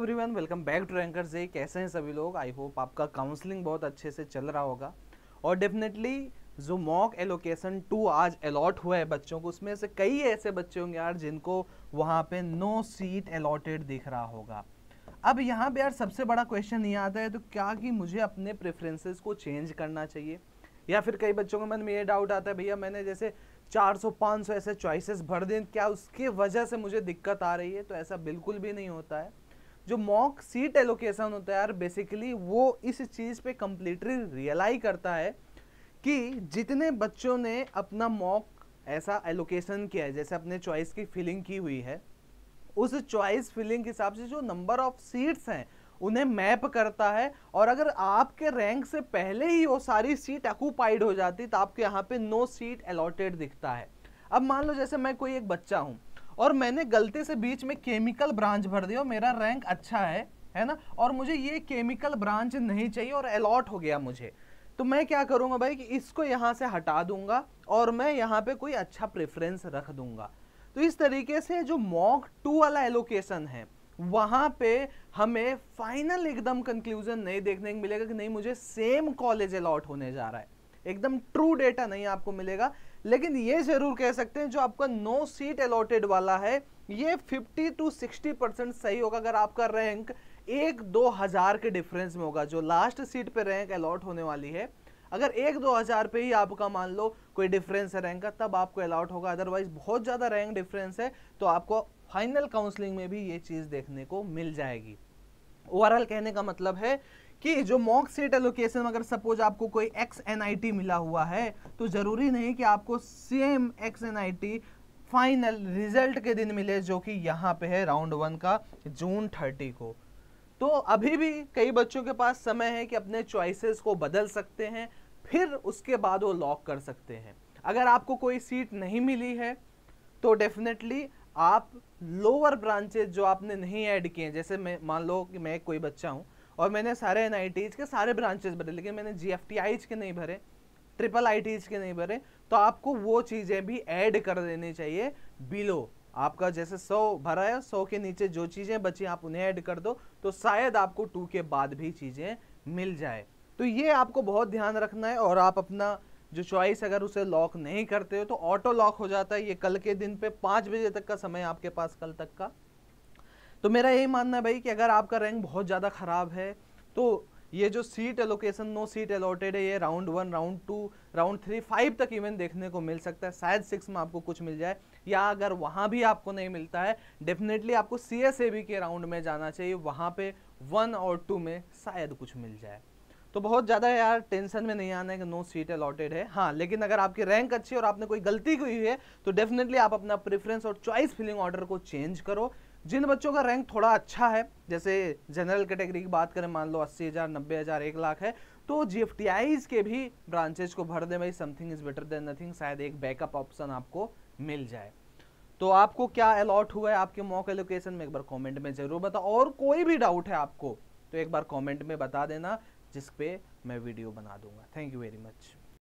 everyone welcome back to ranker J कैसे हैं सभी लोग आई होप आपका काउंसलिंग बहुत अच्छे से चल रहा होगा और डेफिनेटली जो मॉक एलोकेशन टू आज अलॉट हुआ है बच्चों को उसमें से कई ऐसे बच्चे होंगे यार जिनको वहाँ पे नो सीट अलॉटेड दिख रहा होगा अब यहाँ पे यार सबसे बड़ा क्वेश्चन ये आता है तो क्या कि मुझे अपने प्रेफरेंसेस को चेंज करना चाहिए या फिर कई बच्चों के मन में ये डाउट आता है भैया मैंने जैसे 400 500 ऐसे चॉइसेस भर दें क्या उसके वजह से मुझे दिक्कत आ रही है तो ऐसा बिल्कुल भी नहीं होता है जो मॉक सीट एलोकेशन होता है यार बेसिकली वो इस चीज़ पे कम्प्लीटली रियलाई करता है कि जितने बच्चों ने अपना मॉक ऐसा एलोकेशन किया है जैसे अपने चॉइस की फिलिंग की हुई है उस चॉइस फिलिंग के हिसाब से जो नंबर ऑफ सीट्स हैं उन्हें मैप करता है और अगर आपके रैंक से पहले ही वो सारी सीट ऑक्यूपाइड हो जाती तो आपके यहाँ पे नो सीट अलॉटेड दिखता है अब मान लो जैसे मैं कोई एक बच्चा हूँ और मैंने गलती से बीच में केमिकल ब्रांच भर दिया मेरा रैंक अच्छा है है ना और मुझे ये केमिकल ब्रांच नहीं चाहिए और अलॉट हो गया मुझे तो मैं क्या करूँगा भाई कि इसको यहाँ से हटा दूंगा और मैं यहाँ पे कोई अच्छा प्रेफरेंस रख दूंगा तो इस तरीके से जो मॉक टू वाला एलोकेशन है वहाँ पे हमें फाइनल एकदम कंक्लूजन नहीं देखने को मिलेगा कि नहीं मुझे सेम कॉलेज अलॉट होने जा रहा है एकदम ट्रू डेटा नहीं आपको मिलेगा लेकिन ये जरूर कह सकते हैं जो आपका नो सीट अलॉटेड वाला है ये 50 टू 60 परसेंट सही होगा अगर आपका रैंक एक दो हज़ार के डिफरेंस में होगा जो लास्ट सीट पे रैंक अलॉट होने वाली है अगर एक दो हज़ार पे ही आपका मान लो कोई डिफरेंस है रैंक का तब आपको अलॉट होगा अदरवाइज बहुत ज़्यादा रैंक डिफरेंस है तो आपको फाइनल काउंसलिंग में भी ये चीज़ देखने को मिल जाएगी ओवरऑल कहने का मतलब है कि जो मॉक सीट एलोकेशन अगर सपोज आपको कोई एक्स टी मिला हुआ है तो ज़रूरी नहीं कि आपको same X T final result के दिन मिले जो कि यहाँ पे है राउंड वन का जून थर्टी को तो अभी भी कई बच्चों के पास समय है कि अपने चॉइसेस को बदल सकते हैं फिर उसके बाद वो लॉक कर सकते हैं अगर आपको कोई सीट नहीं मिली है तो डेफिनेटली आप लोअर ब्रांचेज जो आपने नहीं ऐड किए जैसे मैं मान लो कि मैं कोई बच्चा हूँ और मैंने सारे एन के सारे ब्रांचेस भरे लेकिन मैंने जी के नहीं भरे ट्रिपल आई के नहीं भरे तो आपको वो चीज़ें भी ऐड कर देनी चाहिए बिलो आपका जैसे सौ भरा है सौ के नीचे जो चीज़ें बची आप उन्हें ऐड कर दो तो शायद आपको टू के बाद भी चीज़ें मिल जाए तो ये आपको बहुत ध्यान रखना है और आप अपना जो चॉइस अगर उसे लॉक नहीं करते हो तो ऑटो लॉक हो जाता है ये कल के दिन पे पाँच बजे तक का समय आपके पास कल तक का तो मेरा यही मानना है भाई कि अगर आपका रैंक बहुत ज़्यादा ख़राब है तो ये जो seat allocation no seat allotted है ये round one round two round three five तक इवन देखने को मिल सकता है शायद सिक्स में आपको कुछ मिल जाए या अगर वहाँ भी आपको नहीं मिलता है डेफिनेटली आपको सी एस ए बी के राउंड में जाना चाहिए वहाँ पर वन और टू में शायद कुछ मिल जाए तो बहुत ज़्यादा यार टेंशन में नहीं आना है कि नो सीट अलॉटेड है हाँ लेकिन अगर आपकी रैंक अच्छी और आपने कोई गलती की हुई है तो डेफिनेटली आप अपना प्रेफरेंस और चॉइस फिलिंग ऑर्डर को चेंज करो जिन बच्चों का रैंक थोड़ा अच्छा है जैसे जनरल कैटेगरी की बात करें मान लो अस्सी हज़ार नब्बे हज़ार एक लाख है तो जी के भी ब्रांचेज को भर दें भाई something is better than nothing शायद एक बैकअप ऑप्शन आपको मिल जाए तो आपको क्या अलॉट हुआ है आपके मॉक एलोकेशन में एक बार कॉमेंट में ज़रूर बताओ और कोई भी डाउट है आपको तो एक बार कॉमेंट में बता देना जिस पे मैं वीडियो बना दूंगा थैंक यू वेरी मच